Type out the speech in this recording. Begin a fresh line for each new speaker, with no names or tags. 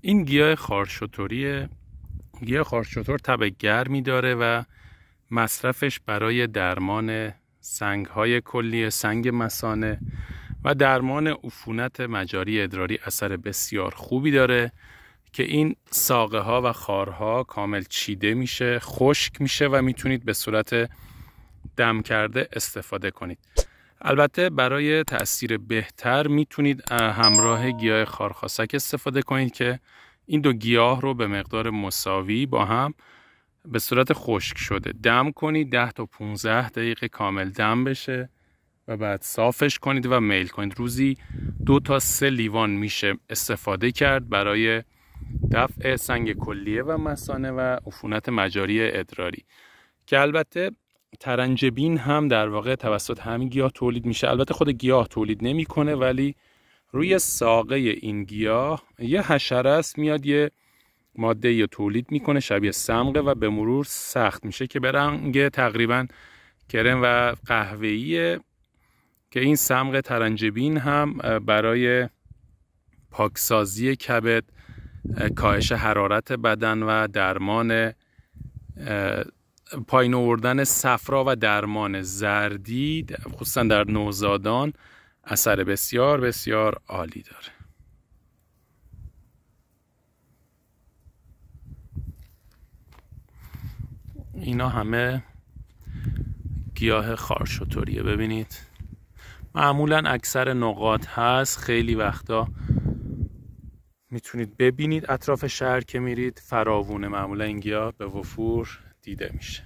این گیاه خارشتوریه گیاه خارشتور تب گرمی داره و مصرفش برای درمان سنگ های کلی سنگ مسانه و درمان عفونت مجاری ادراری اثر بسیار خوبی داره که این ساقه ها و خارها کامل چیده میشه خشک میشه و میتونید به صورت دم کرده استفاده کنید البته برای تاثیر بهتر میتونید همراه گیاه خارخاسک استفاده کنید که این دو گیاه رو به مقدار مساوی با هم به صورت خشک شده دم کنید 10 تا 15 دقیقه کامل دم بشه و بعد صافش کنید و میل کنید روزی دو تا سه لیوان میشه استفاده کرد برای دفع سنگ کلیه و مسانه و عفونت مجاری ادراری که البته ترنجبین هم در واقع توسط همین گیاه تولید میشه البته خود گیاه تولید نمیکنه ولی روی ساقه این گیاه یه حشره است میاد یه ماده یه تولید میکنه شبیه سمقه و به مرور سخت میشه که به رنگ تقریبا کرم و قهوه‌ایه که این سمق ترنجبین هم برای پاکسازی کبد کاهش حرارت بدن و درمان پایین آوردن صفرا و درمان زردی خصوصا در نوزادان اثر بسیار بسیار عالی داره اینا همه گیاه خارشوتوریه ببینید معمولا اکثر نقاط هست خیلی وقتا میتونید ببینید اطراف شهر که میرید فراوونه معمولا این گیاه به وفور دیده میشه